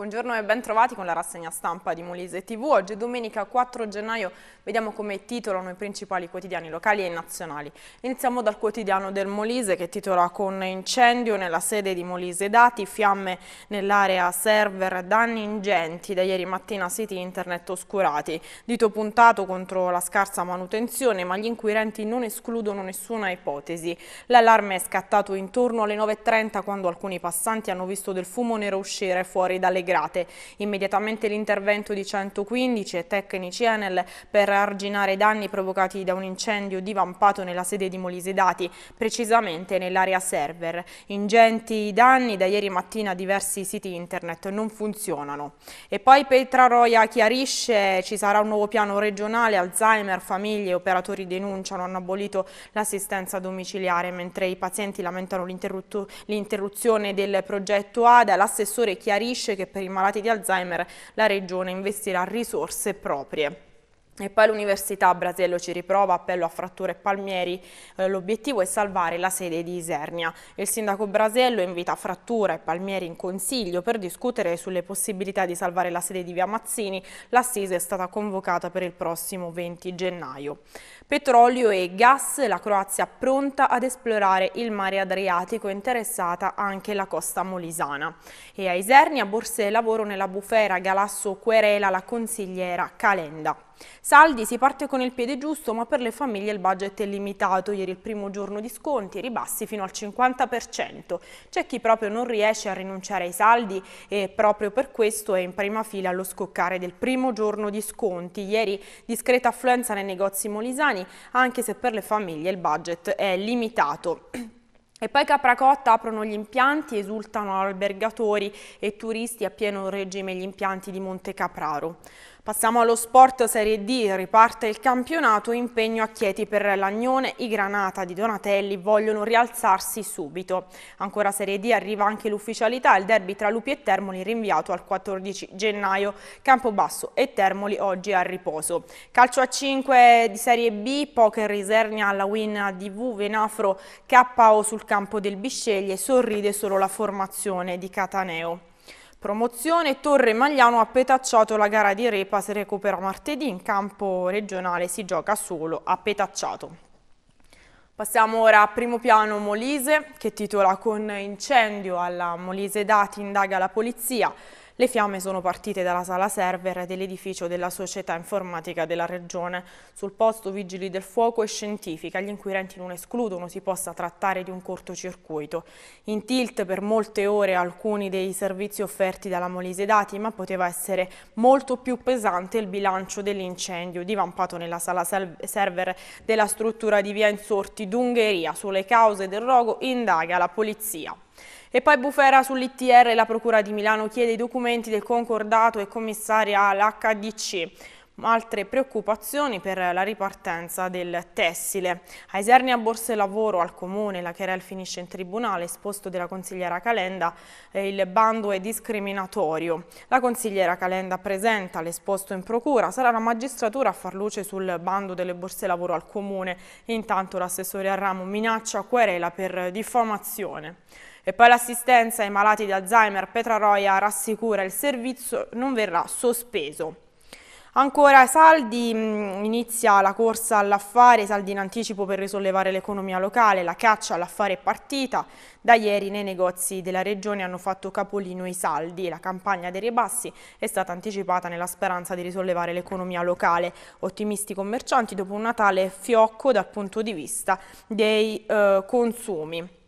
Buongiorno e ben trovati con la rassegna stampa di Molise TV. Oggi domenica 4 gennaio vediamo come titolano i principali quotidiani locali e nazionali. Iniziamo dal quotidiano del Molise che titola con incendio nella sede di Molise Dati, fiamme nell'area server, danni ingenti da ieri mattina siti internet oscurati. Dito puntato contro la scarsa manutenzione ma gli inquirenti non escludono nessuna ipotesi. L'allarme è scattato intorno alle 9.30 quando alcuni passanti hanno visto del fumo nero uscire fuori dalle grandi Grate. Immediatamente l'intervento di 115 e tecnici Enel per arginare i danni provocati da un incendio divampato nella sede di Molise Dati, precisamente nell'area server. Ingenti danni da ieri mattina diversi siti internet non funzionano. E poi Petra Roia chiarisce ci sarà un nuovo piano regionale, Alzheimer, famiglie e operatori denunciano, hanno abolito l'assistenza domiciliare, mentre i pazienti lamentano l'interruzione del progetto ADA. L'assessore chiarisce che per per i malati di Alzheimer la Regione investirà risorse proprie. E poi l'Università Brasello ci riprova, appello a Frattura e Palmieri, eh, l'obiettivo è salvare la sede di Isernia. Il sindaco Brasello invita Frattura e Palmieri in consiglio per discutere sulle possibilità di salvare la sede di Via Mazzini, l'assise è stata convocata per il prossimo 20 gennaio. Petrolio e gas, la Croazia pronta ad esplorare il mare Adriatico, interessata anche la costa molisana. E a Isernia borse lavoro nella bufera Galasso Querela la consigliera Calenda. Saldi si parte con il piede giusto, ma per le famiglie il budget è limitato. Ieri il primo giorno di sconti e ribassi fino al 50%. C'è chi proprio non riesce a rinunciare ai saldi e proprio per questo è in prima fila allo scoccare del primo giorno di sconti. Ieri discreta affluenza nei negozi molisani, anche se per le famiglie il budget è limitato. E poi Capracotta aprono gli impianti, esultano albergatori e turisti a pieno regime gli impianti di Monte Capraro. Passiamo allo sport Serie D, riparte il campionato, impegno a Chieti per Lagnone, i Granata di Donatelli vogliono rialzarsi subito. Ancora Serie D arriva anche l'ufficialità, il derby tra Lupi e Termoli rinviato al 14 gennaio, Campobasso e Termoli oggi a riposo. Calcio a 5 di Serie B, Poker Risernia alla win di V, Venafro KO sul campo del Bisceglie, sorride solo la formazione di Cataneo. Promozione Torre Magliano ha petacciato la gara di Repa, si recupera martedì, in campo regionale si gioca solo a petacciato. Passiamo ora a primo piano Molise che titola con incendio alla Molise Dati indaga la polizia. Le fiamme sono partite dalla sala server dell'edificio della società informatica della regione. Sul posto vigili del fuoco e scientifica, gli inquirenti non escludono si possa trattare di un cortocircuito. In tilt per molte ore alcuni dei servizi offerti dalla Molise Dati, ma poteva essere molto più pesante il bilancio dell'incendio divampato nella sala server della struttura di via Insorti d'Ungheria. Sulle cause del rogo indaga la polizia. E poi bufera sull'ITR, la Procura di Milano chiede i documenti del concordato e commissaria l'HDC. Altre preoccupazioni per la ripartenza del tessile. A Isernia borse lavoro al comune, la querel finisce in tribunale, esposto della consigliera Calenda, il bando è discriminatorio. La consigliera Calenda presenta l'esposto in procura, sarà la magistratura a far luce sul bando delle borse lavoro al comune. Intanto l'assessore Arramo minaccia querela per diffamazione. E poi l'assistenza ai malati di Alzheimer Petraroia rassicura il servizio non verrà sospeso. Ancora Saldi, mm, inizia la corsa all'affare, saldi in anticipo per risollevare l'economia locale, la caccia all'affare è partita, da ieri nei negozi della regione hanno fatto capolino i saldi, la campagna dei ribassi è stata anticipata nella speranza di risollevare l'economia locale, ottimisti commercianti dopo un Natale fiocco dal punto di vista dei eh, consumi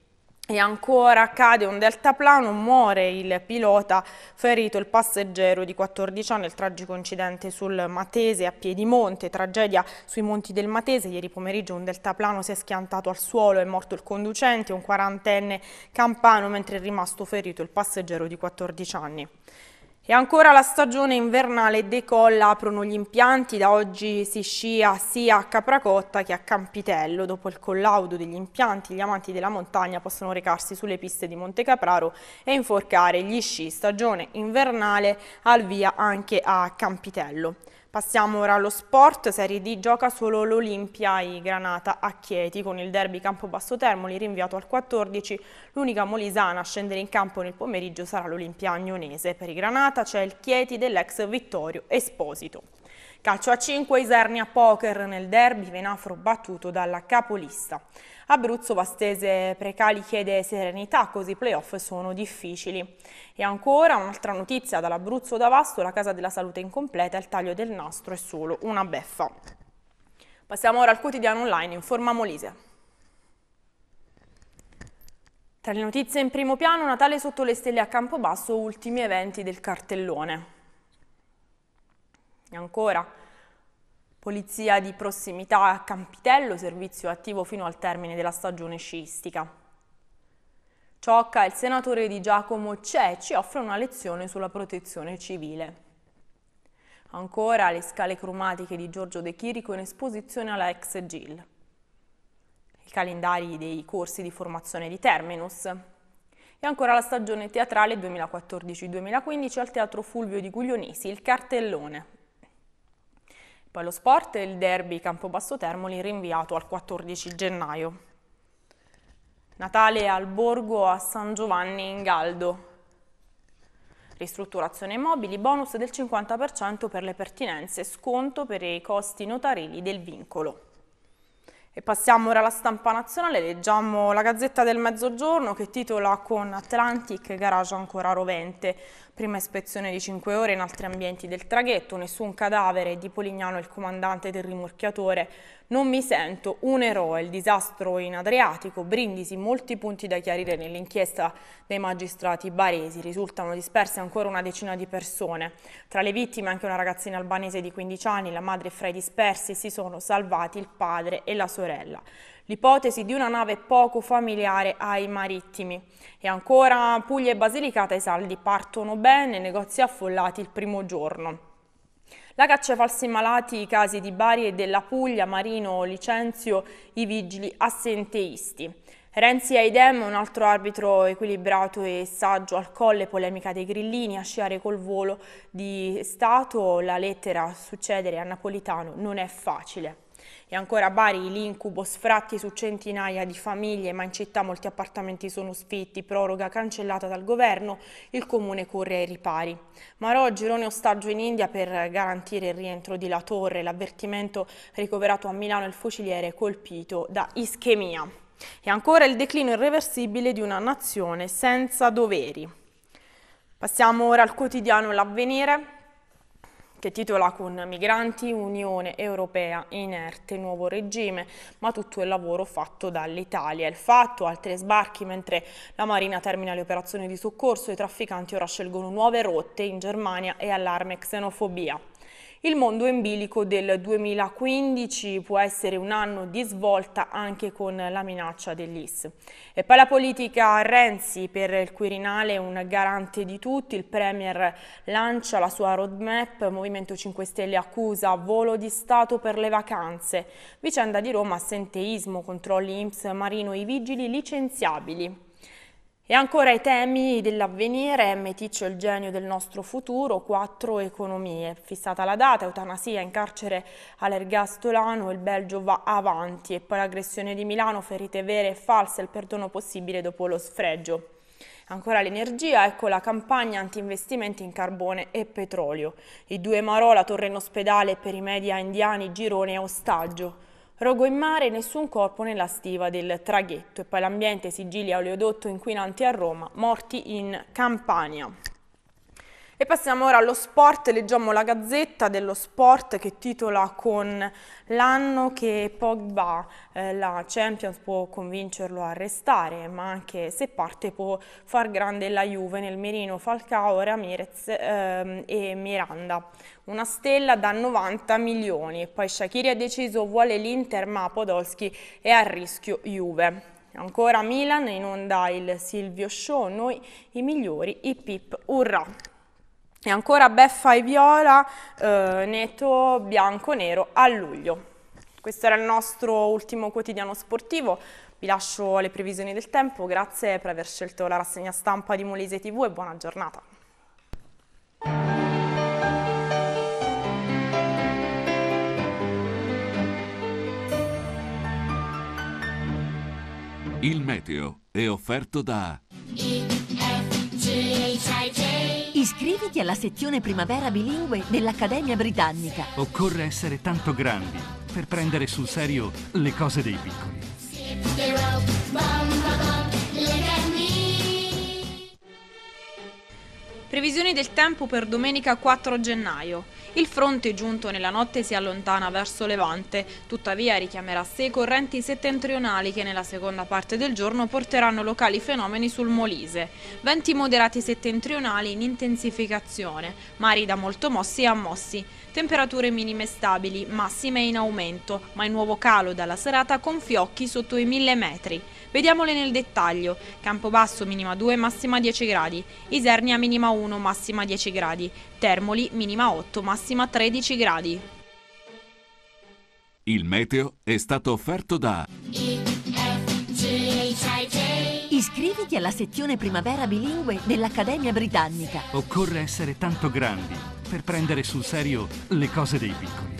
e ancora accade un deltaplano, muore il pilota, ferito il passeggero di 14 anni, il tragico incidente sul Matese a Piedimonte, tragedia sui monti del Matese, ieri pomeriggio un deltaplano si è schiantato al suolo, è morto il conducente, un quarantenne campano, mentre è rimasto ferito il passeggero di 14 anni. E ancora la stagione invernale decolla, aprono gli impianti, da oggi si scia sia a Capracotta che a Campitello. Dopo il collaudo degli impianti, gli amanti della montagna possono recarsi sulle piste di Monte Capraro e inforcare gli sci. Stagione invernale al via anche a Campitello. Passiamo ora allo sport, Serie D gioca solo l'Olimpia e Granata a Chieti con il derby Campobasso Termoli rinviato al 14, l'unica molisana a scendere in campo nel pomeriggio sarà l'Olimpia Agnonese, per i Granata c'è il Chieti dell'ex Vittorio Esposito. Calcio a 5 Isernia Poker nel derby Venafro battuto dalla capolista. Abruzzo Vastese Precali chiede serenità così i playoff sono difficili. E ancora un'altra notizia dall'Abruzzo da Vasto, la Casa della Salute incompleta, il taglio del nastro è solo una beffa. Passiamo ora al quotidiano online, Informa Molise. Tra le notizie in primo piano, Natale sotto le stelle a Campobasso, ultimi eventi del cartellone. E ancora, polizia di prossimità a Campitello, servizio attivo fino al termine della stagione sciistica. Ciocca, il senatore di Giacomo Cè, ci offre una lezione sulla protezione civile. Ancora le scale cromatiche di Giorgio De Chirico in esposizione alla ex GIL. I calendari dei corsi di formazione di Terminus. E ancora la stagione teatrale 2014-2015 al Teatro Fulvio di Guglionesi, il cartellone. Poi lo sport e il derby Campobasso Termoli rinviato al 14 gennaio. Natale al Borgo a San Giovanni in Galdo. Ristrutturazione mobili, bonus del 50% per le pertinenze, sconto per i costi notarili del vincolo. E passiamo ora alla stampa nazionale, leggiamo la Gazzetta del Mezzogiorno che titola con Atlantic garage ancora rovente. Prima ispezione di 5 ore in altri ambienti del traghetto, nessun cadavere di Polignano il comandante del rimorchiatore non mi sento un eroe, il disastro in Adriatico, Brindisi, molti punti da chiarire nell'inchiesta dei magistrati baresi. Risultano disperse ancora una decina di persone. Tra le vittime anche una ragazzina albanese di 15 anni, la madre fra i dispersi si sono salvati il padre e la sorella. L'ipotesi di una nave poco familiare ai marittimi. E ancora Puglia e Basilicata i saldi partono bene, negozi affollati il primo giorno. La caccia ai falsi malati, i casi di Bari e della Puglia, Marino, Licenzio, i vigili assenteisti. Renzi ai Dem, un altro arbitro equilibrato e saggio al colle, polemica dei grillini, a sciare col volo di Stato, la lettera succedere a Napolitano non è facile. E ancora a Bari l'incubo, sfratti su centinaia di famiglie, ma in città molti appartamenti sono sfitti, proroga cancellata dal governo, il comune corre ai ripari. Marò, girone ostaggio in India per garantire il rientro di La Torre, l'avvertimento ricoverato a Milano il fuciliere colpito da ischemia. E ancora il declino irreversibile di una nazione senza doveri. Passiamo ora al quotidiano L'Avvenire, che titola con Migranti, Unione Europea, inerte, nuovo regime, ma tutto il lavoro fatto dall'Italia. Il fatto, altri sbarchi, mentre la Marina termina le operazioni di soccorso, i trafficanti ora scelgono nuove rotte in Germania e allarme xenofobia. Il mondo embilico del 2015 può essere un anno di svolta anche con la minaccia dell'IS. E poi la politica Renzi per il Quirinale è un garante di tutti, il Premier lancia la sua roadmap, Movimento 5 Stelle accusa volo di Stato per le vacanze, vicenda di Roma assenteismo, controlli IMSS, Marino i vigili licenziabili. E ancora i temi dell'avvenire, meticcio il genio del nostro futuro, quattro economie. Fissata la data, eutanasia in carcere all'ergastolano, il Belgio va avanti e poi l'aggressione di Milano, ferite vere e false, il perdono possibile dopo lo sfregio. Ancora l'energia, ecco la campagna anti-investimenti in carbone e petrolio. I due Marola, torre in ospedale per i media indiani, girone e ostaggio. Rogo in mare, nessun corpo nella stiva del traghetto. E poi l'ambiente Sigilia oleodotto inquinanti a Roma, morti in Campania. E passiamo ora allo sport, leggiamo la gazzetta dello sport che titola con l'anno che Pogba eh, la Champions può convincerlo a restare, ma anche se parte può far grande la Juve nel Merino, Falcao, Ramirez ehm, e Miranda. Una stella da 90 milioni e poi Shakiri ha deciso vuole l'Inter ma Podolski è a rischio Juve. Ancora Milan in onda il Silvio Show, noi i migliori, i Pip, urrà! E ancora beffa e viola, eh, neto, bianco, nero a luglio. Questo era il nostro ultimo quotidiano sportivo. Vi lascio le previsioni del tempo. Grazie per aver scelto la rassegna stampa di Molise TV e buona giornata. Il meteo è offerto da... Iscriviti alla sezione primavera bilingue dell'Accademia Britannica. Occorre essere tanto grandi per prendere sul serio le cose dei piccoli. Previsioni del tempo per domenica 4 gennaio. Il fronte giunto nella notte si allontana verso Levante, tuttavia richiamerà sé correnti settentrionali che nella seconda parte del giorno porteranno locali fenomeni sul Molise. Venti moderati settentrionali in intensificazione, mari da molto mossi e ammossi. Temperature minime stabili, massime in aumento, ma il nuovo calo dalla serata con fiocchi sotto i 1000 metri. Vediamole nel dettaglio. Campobasso minima 2, massima 10 gradi. Isernia minima 1, massima 10 gradi. Termoli minima 8, massima 13 gradi. Il meteo è stato offerto da... Iscriviti alla sezione primavera bilingue dell'Accademia Britannica. Occorre essere tanto grandi per prendere sul serio le cose dei piccoli.